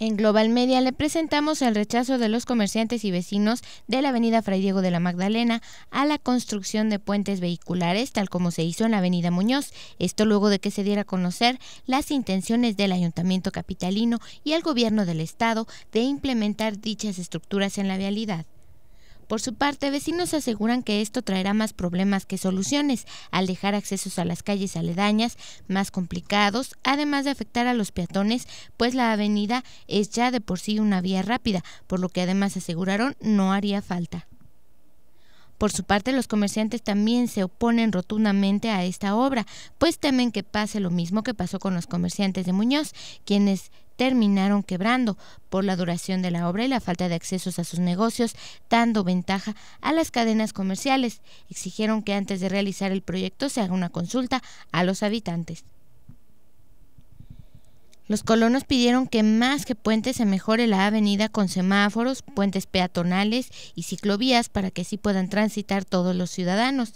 En Global Media le presentamos el rechazo de los comerciantes y vecinos de la avenida Fray Diego de la Magdalena a la construcción de puentes vehiculares, tal como se hizo en la avenida Muñoz. Esto luego de que se diera a conocer las intenciones del ayuntamiento capitalino y el gobierno del estado de implementar dichas estructuras en la vialidad. Por su parte, vecinos aseguran que esto traerá más problemas que soluciones, al dejar accesos a las calles aledañas más complicados, además de afectar a los peatones, pues la avenida es ya de por sí una vía rápida, por lo que además aseguraron no haría falta. Por su parte, los comerciantes también se oponen rotundamente a esta obra, pues temen que pase lo mismo que pasó con los comerciantes de Muñoz, quienes terminaron quebrando por la duración de la obra y la falta de accesos a sus negocios, dando ventaja a las cadenas comerciales. Exigieron que antes de realizar el proyecto se haga una consulta a los habitantes. Los colonos pidieron que más que puentes se mejore la avenida con semáforos, puentes peatonales y ciclovías para que así puedan transitar todos los ciudadanos.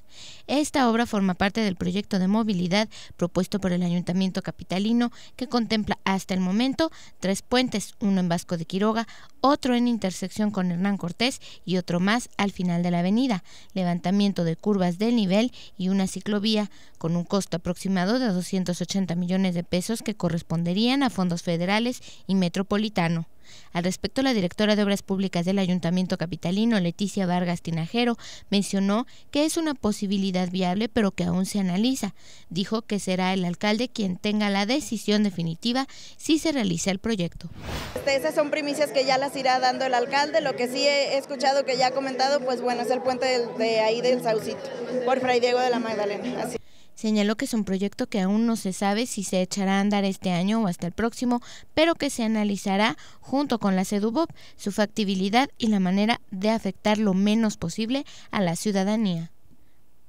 Esta obra forma parte del proyecto de movilidad propuesto por el Ayuntamiento Capitalino que contempla hasta el momento tres puentes, uno en Vasco de Quiroga, otro en intersección con Hernán Cortés y otro más al final de la avenida, levantamiento de curvas del nivel y una ciclovía con un costo aproximado de 280 millones de pesos que corresponderían a fondos federales y metropolitano. Al respecto, la directora de Obras Públicas del Ayuntamiento Capitalino, Leticia Vargas Tinajero, mencionó que es una posibilidad viable, pero que aún se analiza. Dijo que será el alcalde quien tenga la decisión definitiva si se realiza el proyecto. Este, esas son primicias que ya las irá dando el alcalde. Lo que sí he escuchado que ya ha comentado, pues bueno, es el puente de, ahí del Saucito, por Fray Diego de la Magdalena. Señaló que es un proyecto que aún no se sabe si se echará a andar este año o hasta el próximo, pero que se analizará junto con la CEDUBOP su factibilidad y la manera de afectar lo menos posible a la ciudadanía.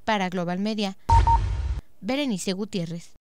Para Global Media, Berenice Gutiérrez.